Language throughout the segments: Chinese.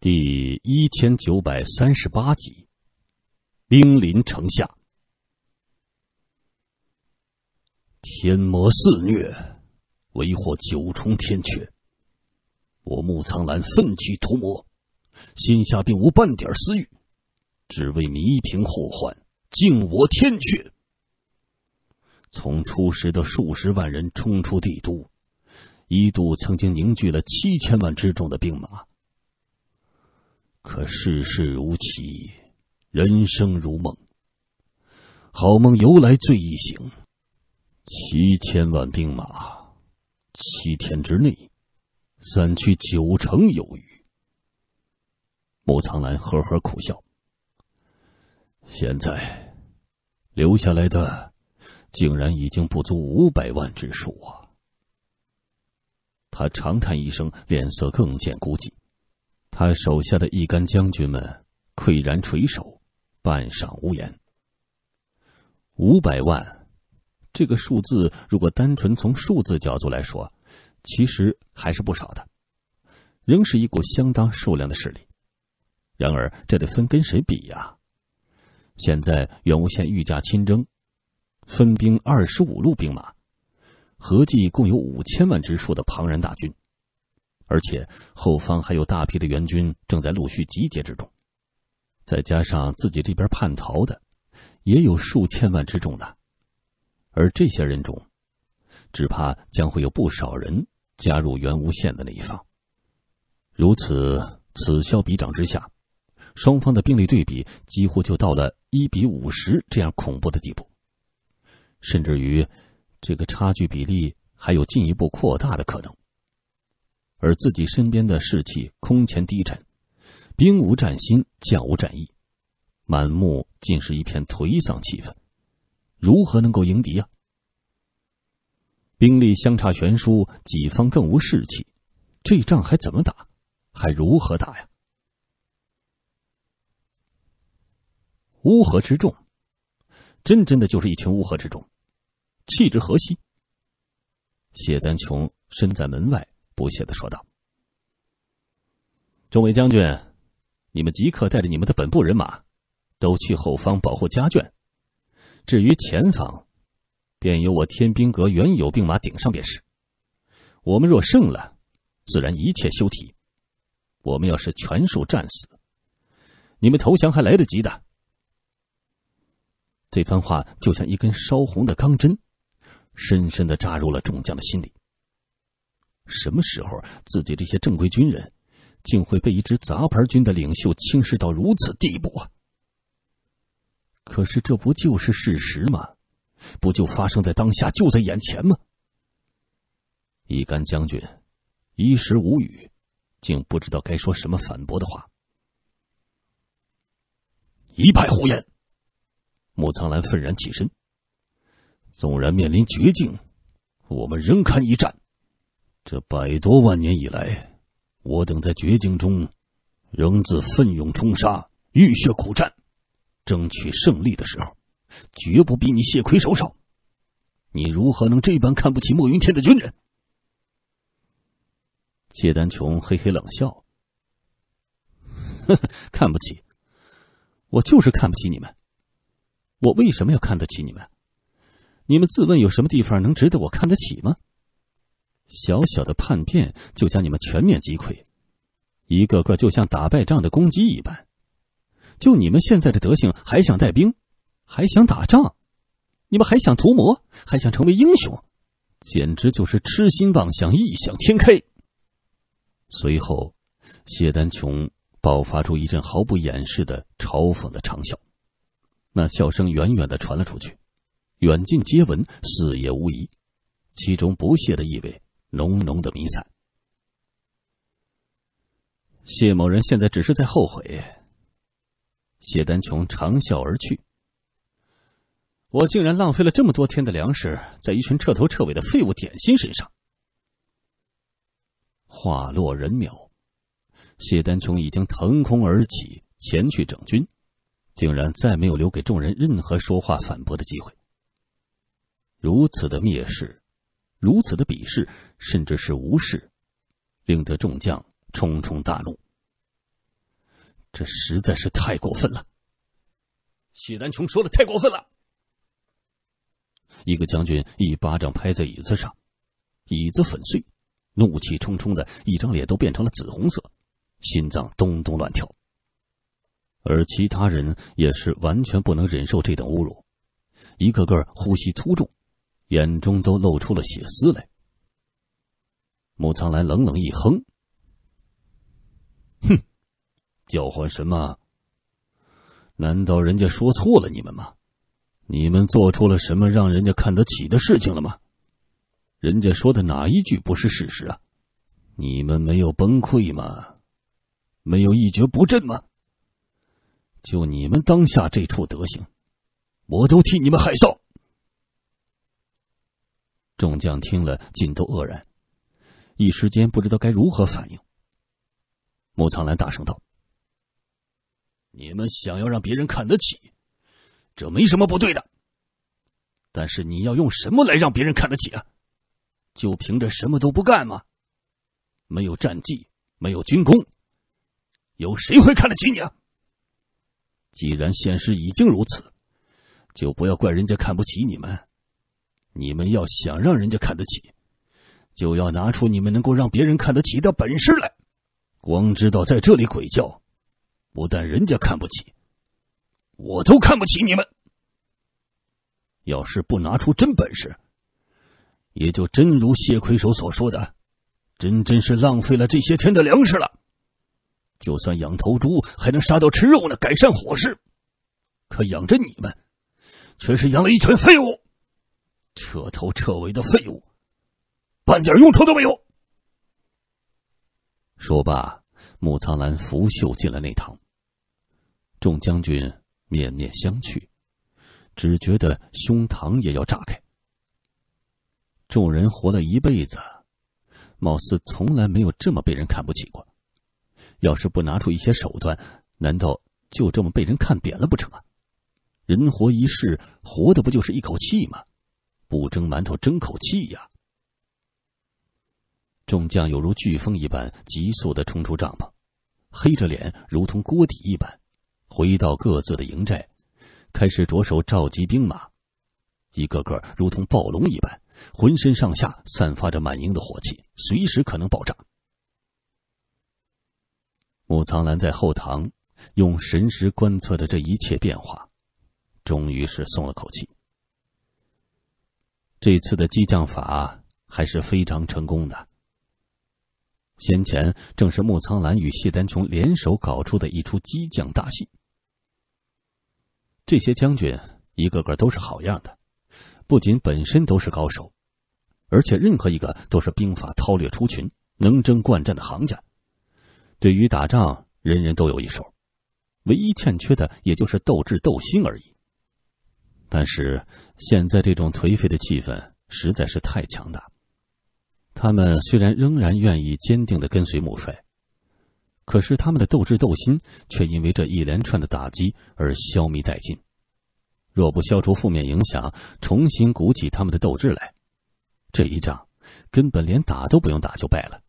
第一千九百三十八集，兵临城下，天魔肆虐，为祸九重天阙。我木苍兰奋起屠魔，心下并无半点私欲，只为弥平祸患，敬我天阙。从初时的数十万人冲出帝都，一度曾经凝聚了七千万之众的兵马。可世事如棋，人生如梦。好梦由来最易醒，七千万兵马，七天之内，散去九成有余。穆苍兰呵呵苦笑。现在留下来的，竟然已经不足五百万之数啊！他长叹一声，脸色更见孤寂。他手下的一干将军们愧然垂首，半晌无言。五百万，这个数字如果单纯从数字角度来说，其实还是不少的，仍是一股相当数量的势力。然而这得分跟谁比呀？现在袁无县御驾亲征，分兵二十五路兵马，合计共有五千万之数的庞然大军。而且后方还有大批的援军正在陆续集结之中，再加上自己这边叛逃的，也有数千万之众的，而这些人中，只怕将会有不少人加入元无限的那一方。如此此消彼长之下，双方的兵力对比几乎就到了一比五十这样恐怖的地步，甚至于这个差距比例还有进一步扩大的可能。而自己身边的士气空前低沉，兵无战心，将无战意，满目尽是一片颓丧气氛，如何能够迎敌呀？兵力相差悬殊，己方更无士气，这仗还怎么打？还如何打呀？乌合之众，真真的就是一群乌合之众，气之何惜？谢丹琼身在门外。不屑的说道：“众位将军，你们即刻带着你们的本部人马，都去后方保护家眷。至于前方，便由我天兵阁原有兵马顶上便是。我们若胜了，自然一切休提；我们要是全数战死，你们投降还来得及的。”这番话就像一根烧红的钢针，深深的扎入了众将的心里。什么时候自己这些正规军人，竟会被一支杂牌军的领袖轻视到如此地步啊？可是这不就是事实吗？不就发生在当下，就在眼前吗？一干将军一时无语，竟不知道该说什么反驳的话。一派胡言！穆苍兰愤然起身。纵然面临绝境，我们仍堪一战。这百多万年以来，我等在绝境中仍自奋勇冲杀、浴血苦战，争取胜利的时候，绝不比你谢魁首少。你如何能这般看不起莫云天的军人？谢丹琼嘿嘿冷笑：“呵呵，看不起？我就是看不起你们。我为什么要看得起你们？你们自问有什么地方能值得我看得起吗？”小小的叛变就将你们全面击溃，一个个就像打败仗的公鸡一般。就你们现在这德行，还想带兵，还想打仗，你们还想屠魔，还想成为英雄，简直就是痴心妄想，异想天开。随后，谢丹琼爆发出一阵毫不掩饰的嘲讽的长笑，那笑声远远的传了出去，远近皆闻，四野无疑，其中不屑的意味。浓浓的迷彩。谢某人现在只是在后悔。谢丹琼长笑而去。我竟然浪费了这么多天的粮食在一群彻头彻尾的废物点心身上。话落人渺，谢丹琼已经腾空而起，前去整军，竟然再没有留给众人任何说话反驳的机会。如此的蔑视。如此的鄙视，甚至是无视，令得众将冲冲大怒。这实在是太过分了！谢丹琼说的太过分了！一个将军一巴掌拍在椅子上，椅子粉碎，怒气冲冲的一张脸都变成了紫红色，心脏咚咚乱跳。而其他人也是完全不能忍受这等侮辱，一个个呼吸粗重。眼中都露出了血丝来。穆苍兰冷冷一哼：“哼，叫唤什么？难道人家说错了你们吗？你们做出了什么让人家看得起的事情了吗？人家说的哪一句不是事实啊？你们没有崩溃吗？没有一蹶不振吗？就你们当下这处德行，我都替你们害臊。”众将听了，尽都愕然，一时间不知道该如何反应。穆苍兰大声道：“你们想要让别人看得起，这没什么不对的。但是你要用什么来让别人看得起啊？就凭着什么都不干吗？没有战绩，没有军功，有谁会看得起你？啊？既然现实已经如此，就不要怪人家看不起你们。”你们要想让人家看得起，就要拿出你们能够让别人看得起的本事来。光知道在这里鬼叫，不但人家看不起，我都看不起你们。要是不拿出真本事，也就真如谢魁首所说的，真真是浪费了这些天的粮食了。就算养头猪，还能杀到吃肉呢，改善伙食；可养着你们，却是养了一群废物。彻头彻尾的废物，半点用处都没有。说罢，穆苍兰拂袖进了内堂。众将军面面相觑，只觉得胸膛也要炸开。众人活了一辈子，貌似从来没有这么被人看不起过。要是不拿出一些手段，难道就这么被人看扁了不成啊？人活一世，活的不就是一口气吗？不蒸馒头争口气呀！众将犹如飓风一般，急速的冲出帐篷，黑着脸，如同锅底一般，回到各自的营寨，开始着手召集兵马。一个个如同暴龙一般，浑身上下散发着满盈的火气，随时可能爆炸。穆苍兰在后堂用神识观测着这一切变化，终于是松了口气。这次的激将法还是非常成功的。先前正是穆苍兰与谢丹琼联手搞出的一出激将大戏。这些将军一个个都是好样的，不仅本身都是高手，而且任何一个都是兵法韬略出群、能征惯战的行家。对于打仗，人人都有一手，唯一欠缺的也就是斗智斗心而已。但是现在这种颓废的气氛实在是太强大。他们虽然仍然愿意坚定的跟随穆帅，可是他们的斗志、斗心却因为这一连串的打击而消弭殆尽。若不消除负面影响，重新鼓起他们的斗志来，这一仗根本连打都不用打就败了。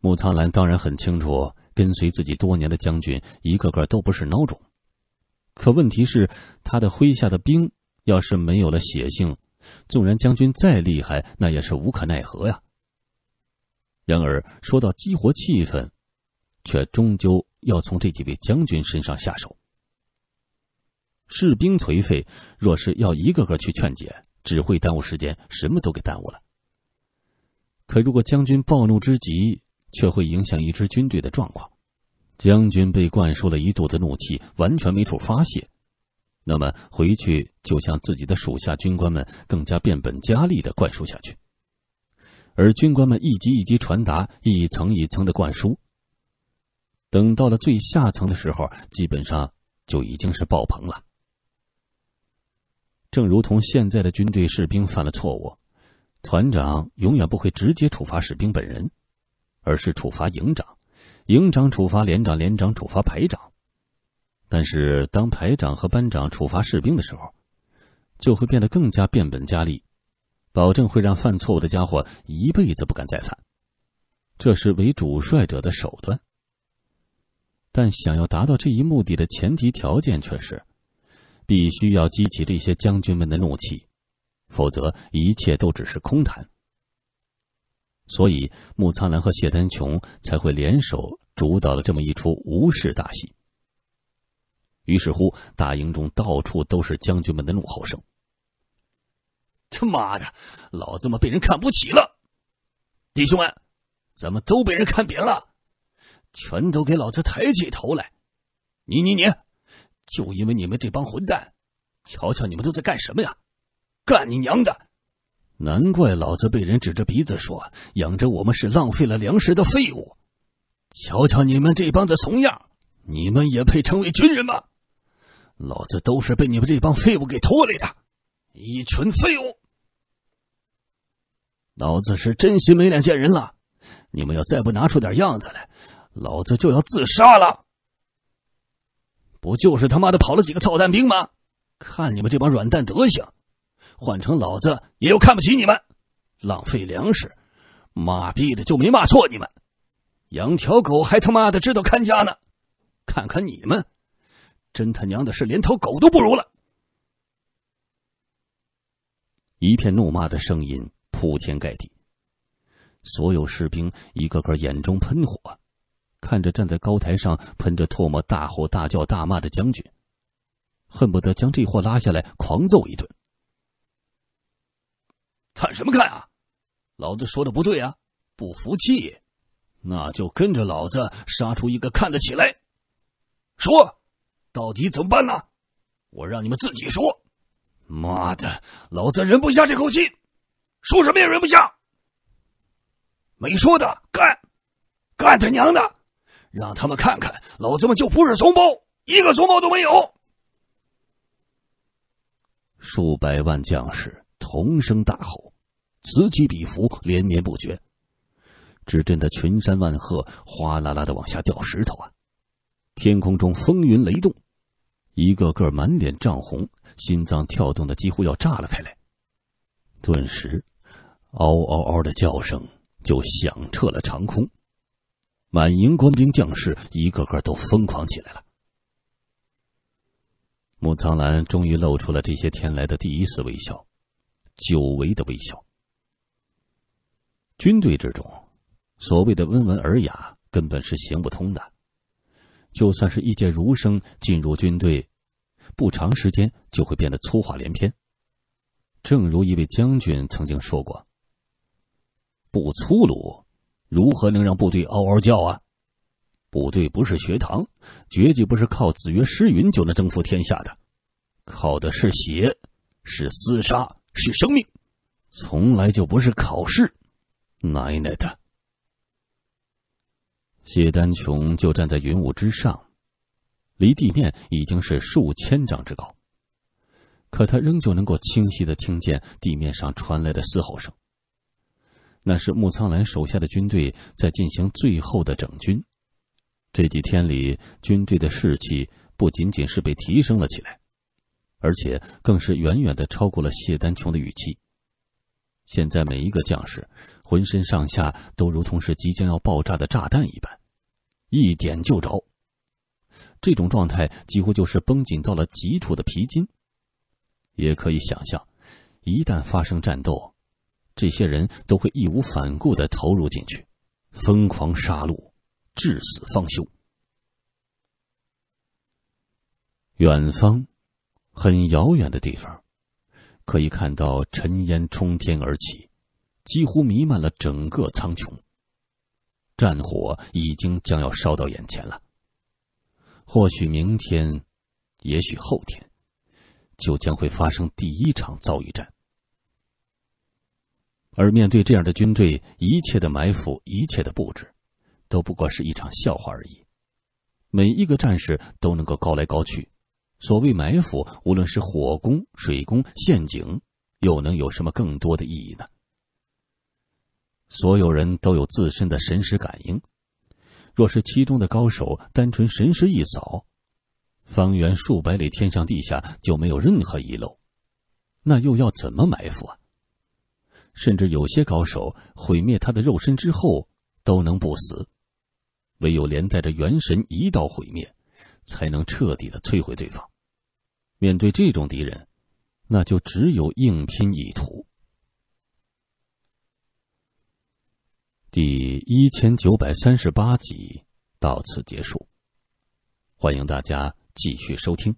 穆苍兰当然很清楚，跟随自己多年的将军一个个都不是孬种。可问题是，他的麾下的兵要是没有了血性，纵然将军再厉害，那也是无可奈何呀。然而说到激活气氛，却终究要从这几位将军身上下手。士兵颓废，若是要一个个去劝解，只会耽误时间，什么都给耽误了。可如果将军暴怒之极，却会影响一支军队的状况。将军被灌输了一肚子怒气，完全没处发泄，那么回去就向自己的属下军官们更加变本加厉的灌输下去。而军官们一级一级传达，一层一层的灌输。等到了最下层的时候，基本上就已经是爆棚了。正如同现在的军队士兵犯了错误，团长永远不会直接处罚士兵本人，而是处罚营长。营长处罚连长，连长处罚排长，但是当排长和班长处罚士兵的时候，就会变得更加变本加厉，保证会让犯错误的家伙一辈子不敢再犯。这是为主帅者的手段，但想要达到这一目的的前提条件却是，必须要激起这些将军们的怒气，否则一切都只是空谈。所以，穆苍兰和谢丹琼才会联手主导了这么一出无视大戏。于是乎，大营中到处都是将军们的怒吼声：“他妈的，老子们被人看不起了！弟兄们，咱们都被人看扁了，全都给老子抬起头来！你、你、你，就因为你们这帮混蛋！瞧瞧你们都在干什么呀？干你娘的！”难怪老子被人指着鼻子说养着我们是浪费了粮食的废物。瞧瞧你们这帮子怂样，你们也配成为军人吗？老子都是被你们这帮废物给拖累的，一群废物！老子是真心没脸见人了。你们要再不拿出点样子来，老子就要自杀了。不就是他妈的跑了几个操蛋兵吗？看你们这帮软蛋德行！换成老子，也又看不起你们，浪费粮食，妈逼的就没骂错你们，养条狗还他妈的知道看家呢，看看你们，真他娘的是连条狗都不如了！一片怒骂的声音铺天盖地，所有士兵一个个眼中喷火，看着站在高台上喷着唾沫、大吼大叫、大骂的将军，恨不得将这货拉下来狂揍一顿。看什么看啊！老子说的不对啊！不服气，那就跟着老子杀出一个看得起来。说，到底怎么办呢？我让你们自己说。妈的，老子忍不下这口气，说什么也忍不下。没说的，干！干他娘的！让他们看看，老子们就不是怂包，一个怂包都没有。数百万将士。同声大吼，此起彼伏，连绵不绝，只震得群山万壑哗啦啦的往下掉石头啊！天空中风云雷动，一个个满脸涨红，心脏跳动的几乎要炸了开来。顿时，嗷嗷嗷的叫声就响彻了长空，满营官兵将士一个个都疯狂起来了。木苍兰终于露出了这些天来的第一丝微笑。久违的微笑。军队之中，所谓的温文尔雅根本是行不通的。就算是一介儒生进入军队，不长时间就会变得粗话连篇。正如一位将军曾经说过：“不粗鲁，如何能让部队嗷嗷叫啊？部队不是学堂，绝技不是靠子曰诗云就能征服天下的，靠的是血，是厮杀。”是生命，从来就不是考试。奶奶的！谢丹琼就站在云雾之上，离地面已经是数千丈之高，可他仍旧能够清晰的听见地面上传来的嘶吼声。那是穆苍兰手下的军队在进行最后的整军。这几天里，军队的士气不仅仅是被提升了起来。而且更是远远的超过了谢丹琼的预期。现在每一个将士浑身上下都如同是即将要爆炸的炸弹一般，一点就着。这种状态几乎就是绷紧到了极处的皮筋。也可以想象，一旦发生战斗，这些人都会义无反顾的投入进去，疯狂杀戮，至死方休。远方。很遥远的地方，可以看到尘烟冲天而起，几乎弥漫了整个苍穹。战火已经将要烧到眼前了。或许明天，也许后天，就将会发生第一场遭遇战。而面对这样的军队，一切的埋伏，一切的布置，都不过是一场笑话而已。每一个战士都能够高来高去。所谓埋伏，无论是火攻、水攻、陷阱，又能有什么更多的意义呢？所有人都有自身的神识感应，若是其中的高手单纯神识一扫，方圆数百里天上地下就没有任何遗漏，那又要怎么埋伏啊？甚至有些高手毁灭他的肉身之后都能不死，唯有连带着元神一道毁灭，才能彻底的摧毁对方。面对这种敌人，那就只有硬拼一图。第一千九百三十八集到此结束，欢迎大家继续收听。